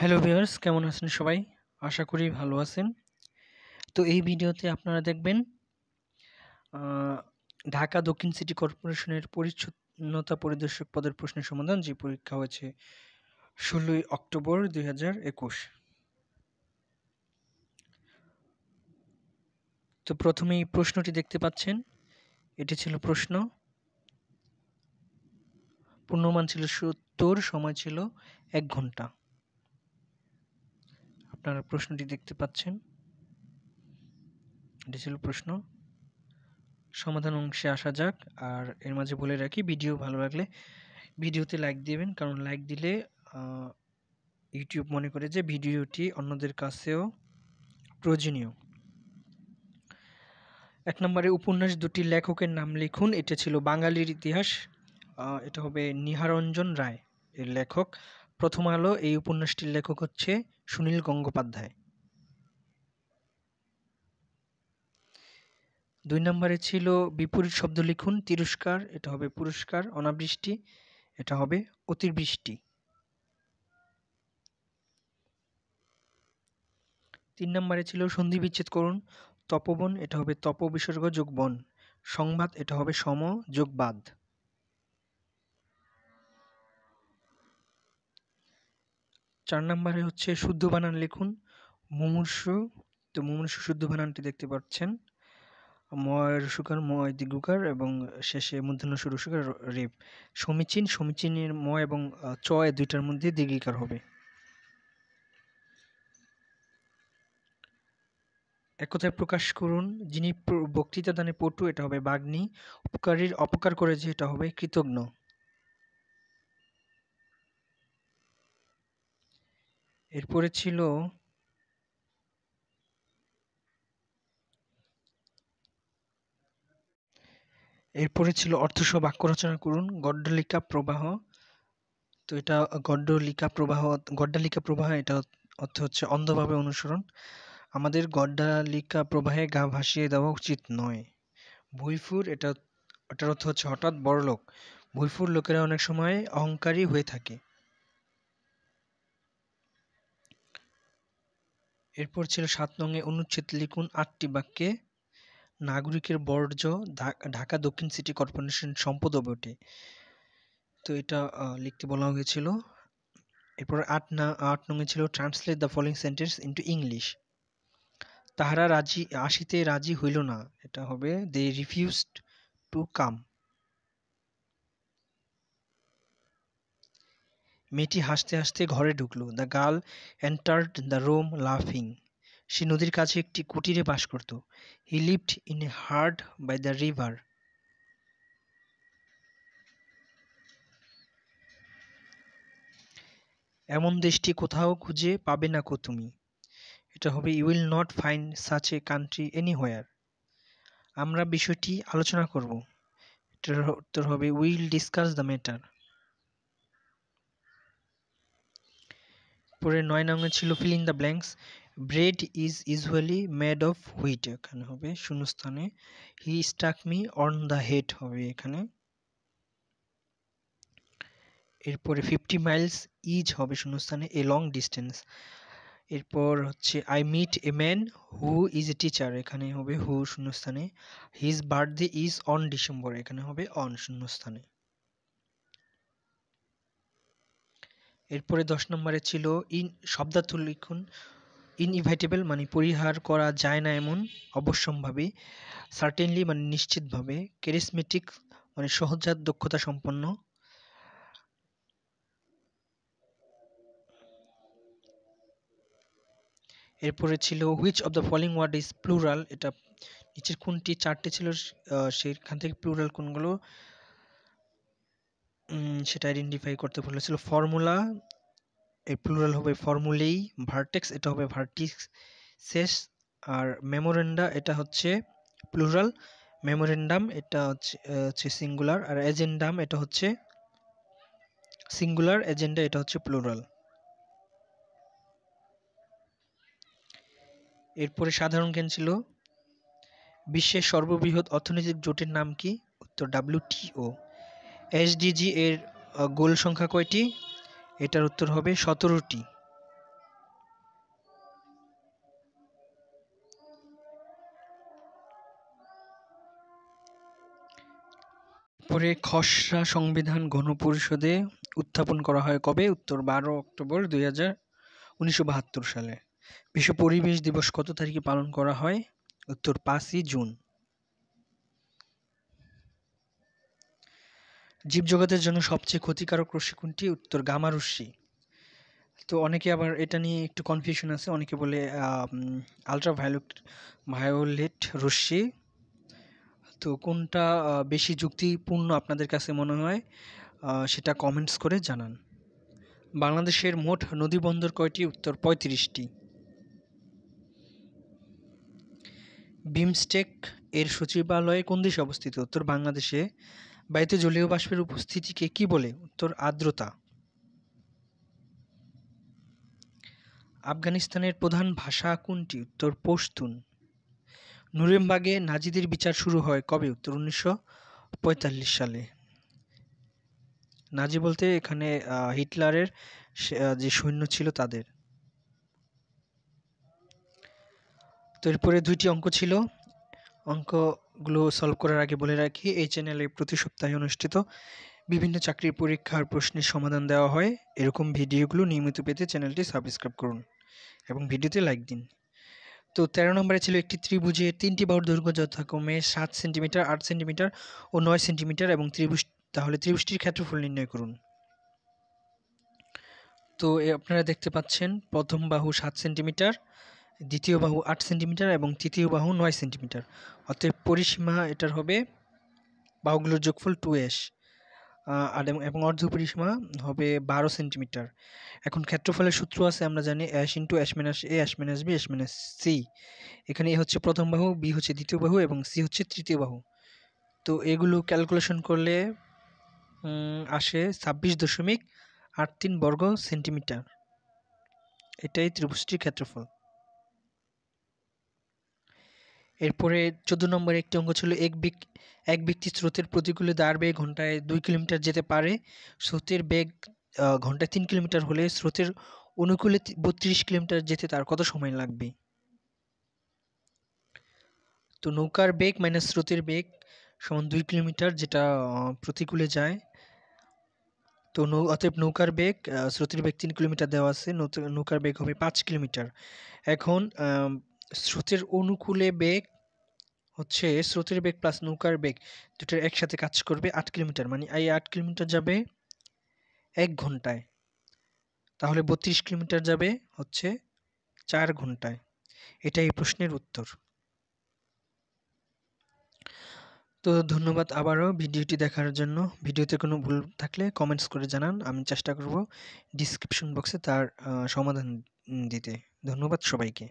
hello viewers কেমন আছেন সবাই আশা করি ভালো আছেন তো এই ভিডিওতে আপনারা দেখবেন ঢাকা দক্ষিণ সিটি কর্পোরেশনের পরিচ্ছন্নতা পরিদর্শক পদের প্রশ্নের সমাধান যে পরীক্ষা হয়েছে ষোলোই অক্টোবর দুই তো প্রথমেই প্রশ্নটি দেখতে পাচ্ছেন এটি ছিল প্রশ্ন পূর্ণমান ছিল সত্তর সময় ছিল এক ঘন্টা আপনারা প্রশ্নটি দেখতে পাচ্ছেন এটি ছিল প্রশ্ন সমাধান অংশে আসা যাক আর এর মাঝে বলে রাখি ভিডিও ভালো লাগলে ভিডিওতে লাইক দিবেন কারণ লাইক দিলে ইউটিউব মনে করে যে ভিডিওটি অন্যদের কাছেও প্রয়োজনীয় এক নম্বরে উপন্যাস দুটি লেখকের নাম লিখুন এটা ছিল বাঙালির ইতিহাস এটা হবে নিহারঞ্জন রায় এর লেখক প্রথম আলো এই উপন্যাসটির লেখক হচ্ছে সুনীল গঙ্গোপাধ্যায় দুই নম্বরে ছিল বিপরীত শব্দ লিখুন তিরস্কার এটা হবে পুরস্কার অনাবৃষ্টি এটা হবে অতিবৃষ্টি তিন নম্বরে ছিল সন্ধি বিচ্ছেদ করুন তপবন এটা হবে তপ বিসর্গ যোগ বন সংবাদ এটা হবে সম যোগ বাদ চার নম্বরে হচ্ছে শুদ্ধ বানান লিখুন মুমূর্ষ তো মুমূর্ষ শুদ্ধ বানানটি দেখতে পাচ্ছেন ময় রসুকার ময় দীর্ঘকার এবং শেষে মধ্যাহ্ন শুরু রেপ সমীচীন সমীচীনের ময় এবং চয় দুইটার মধ্যে দীর্ঘিকার হবে এক কথায় প্রকাশ করুন যিনি বক্তৃতা দানে পটু এটা হবে বাগ্নি উপকারীর অপকার করে যে এটা হবে কৃতজ্ঞ এরপরে ছিল এরপরে ছিল অর্থসহ বাক্য রচনা করুন গড্ডলিকা প্রবাহ তো এটা গড্ডলিকা প্রবাহ গড্ডালিকা প্রবাহ এটা অর্থ হচ্ছে অন্ধভাবে অনুসরণ আমাদের গড্ডালিকা প্রবাহে গা ভাসিয়ে দেওয়া উচিত নয় ভুইফুর এটা এটার অর্থ হচ্ছে হঠাৎ বড়লোক ভুইফুর লোকেরা অনেক সময় অহংকারী হয়ে থাকে এরপর ছিল সাত নঙে অনুচ্ছেদ লিখুন আটটি বাক্যে নাগরিকের বর্জ্য ঢাকা দক্ষিণ সিটি কর্পোরেশন সম্পদ বটে তো এটা লিখতে বলা হয়েছিল এরপর আট না আট নঙে ছিল translate the following sentence into English তাহারা রাজি আসিতে রাজি হইল না এটা হবে দে রিফিউজড টু কাম মেয়েটি হাসতে হাসতে ঘরে ঢুকল the girl entered the room লাফিং সে নদীর কাছে একটি কুটিরে বাস করত he lived in a hut by the river এমন দেশটি কোথাও খুঁজে পাবে না কো তুমি এটা হবে you will not find such a country anywhere আমরা বিষয়টি আলোচনা করব এটার উত্তর হবে উইল ডিসকাস দ্য ম্যাটার এরপরে নয় নঙে ছিল filling the blanks bread is usually made of wheat এখানে হবে শূন্যস্থানে he struck me on the head হবে এখানে এরপরে ফিফটি মাইলস ইজ হবে শূন্যস্থানে এ লং ডিস্টেন্স এরপর হচ্ছে I meet a man who is a teacher এখানে হবে হু শূন্যস্থানে his birthday is on December এখানে হবে অন শূন্যস্থানে এরপরে দশ নম্বরে ছিল ইন শব্দার্থ লিখুন ইনইভাইটেবল মানে পরিহার করা যায় না এমন অবশ্যম্ভাবী সার্টেনলি মানে নিশ্চিতভাবে ক্যারিসমেটিক মানে সহজাত দক্ষতা সম্পন্ন এরপরে ছিল which of the following word is plural এটা নিচের কোনটি চারটে ছিল সেইখান থেকে প্লুরাল কোনগুলো সেটা আইডেন্টিফাই করতে বলেছিল ফর্মুলা এর প্লুরাল হবে ফর্মুলেই ভার্টেক্স এটা হবে ভার্টিক্স শেষ আর মেমোরেন্ডা এটা হচ্ছে প্লুরাল মেমোরেন্ডাম এটা হচ্ছে সিঙ্গুলার আর এজেন্ডাম এটা হচ্ছে সিঙ্গুলার এজেন্ডা এটা হচ্ছে প্লুরাল এরপরে সাধারণ জ্ঞান ছিল বিশ্বের সর্ববৃহৎ অর্থনৈতিক জোটের নাম কি উত্তর ডাব্লিউটিও এসডিজি এর গোল সংখ্যা কয়টি এটার উত্তর হবে সতেরোটি পরে খসড়া সংবিধান গণপরিষদে উত্থাপন করা হয় কবে উত্তর বারো অক্টোবর দুই হাজার সালে বিশ্ব পরিবেশ দিবস কত তারিখে পালন করা হয় উত্তর পাঁচই জুন জীবজগতের জন্য সবচেয়ে ক্ষতিকারক রশ্মি কোনটি উত্তর গামা রশ্মি তো অনেকে আবার এটা নিয়ে একটু কনফিউশন আছে অনেকে বলে আলট্রাভায়োলেট ভায়োলেট রশ্মি তো কোনটা বেশি যুক্তিপূর্ণ আপনাদের কাছে মনে হয় সেটা কমেন্টস করে জানান বাংলাদেশের মোট নদী বন্দর কয়টি উত্তর পঁয়ত্রিশটি বিমস্টেক এর সচিবালয়ে কোন দেশে অবস্থিত উত্তর বাংলাদেশে বায়ুতে জলীয় বাষ্পের উপস্থিতিকে কি বলে উত্তর আর্দ্রতা আফগানিস্তানের প্রধান ভাষা কোনটি উত্তর পশতুন নুরেমবাগে নাজিদের বিচার শুরু হয় কবে উত্তর উনিশশো সালে নাজি বলতে এখানে হিটলারের যে সৈন্য ছিল তাদের তো এরপরে দুইটি অঙ্ক ছিল অঙ্ক গুলো সলভ করার আগে বলে রাখি এই চ্যানেলে প্রতি সপ্তাহে অনুষ্ঠিত বিভিন্ন চাকরির পরীক্ষার প্রশ্নের সমাধান দেওয়া হয় এরকম ভিডিওগুলো নিয়মিত পেতে চ্যানেলটি সাবস্ক্রাইব করুন এবং ভিডিওতে লাইক দিন তো তেরো নম্বরে ছিল একটি ত্রিভুজের তিনটি বাউর দৈর্ঘ্য যথাক্রমে সাত সেন্টিমিটার আট সেন্টিমিটার ও নয় সেন্টিমিটার এবং ত্রিভুজ তাহলে ত্রিভুজটির ক্ষেত্রফল নির্ণয় করুন তো আপনারা দেখতে পাচ্ছেন প্রথম বাহু সাত সেন্টিমিটার দ্বিতীয় বাহু আট সেন্টিমিটার এবং তৃতীয় বাহু নয় সেন্টিমিটার অতএব পরিসীমা এটার হবে বাহুগুলোর যোগফল টু এস আর এবং অর্ধ পরিসীমা হবে বারো সেন্টিমিটার এখন ক্ষেত্রফলের সূত্র আছে আমরা জানি S into S minus A S minus B S minus C এখানে এ হচ্ছে প্রথম বাহু বি হচ্ছে দ্বিতীয় বাহু এবং সি হচ্ছে তৃতীয় বাহু তো এগুলো ক্যালকুলেশন করলে আসে ছাব্বিশ দশমিক আট তিন বর্গ সেন্টিমিটার এটাই ত্রিভুজটির ক্ষেত্রফল এরপরে চোদ্দ নম্বরে একটি অঙ্গ ছিল এক বিক এক ব্যক্তি স্রোতের প্রতিকূলে দাঁড় বেয়ে ঘন্টায় দুই কিলোমিটার যেতে পারে স্রোতের বেগ ঘন্টায় তিন কিলোমিটার হলে স্রোতের অনুকূলে বত্রিশ কিলোমিটার যেতে তার কত সময় লাগবে তো নৌকার বেগ মাইনাস স্রোতের বেগ সমান দুই কিলোমিটার যেটা প্রতিকূলে যায় তো নৌ অতএব নৌকার বেগ স্রোতের বেগ তিন কিলোমিটার দেওয়া আছে নৌকার বেগ হবে পাঁচ কিলোমিটার এখন স্রোতের অনুকূলে বেগ হচ্ছে স্রোতের বেগ প্লাস নৌকার বেগ দুটোর একসাথে কাজ করবে আট কিলোমিটার মানে এই আট কিলোমিটার যাবে এক ঘন্টায় তাহলে বত্রিশ কিলোমিটার যাবে হচ্ছে চার ঘন্টায় এটা এই প্রশ্নের উত্তর তো ধন্যবাদ আবারও ভিডিওটি দেখার জন্য ভিডিওতে কোনো ভুল থাকলে কমেন্টস করে জানান আমি চেষ্টা করব ডিসক্রিপশন বক্সে তার সমাধান দিতে ধন্যবাদ সবাইকে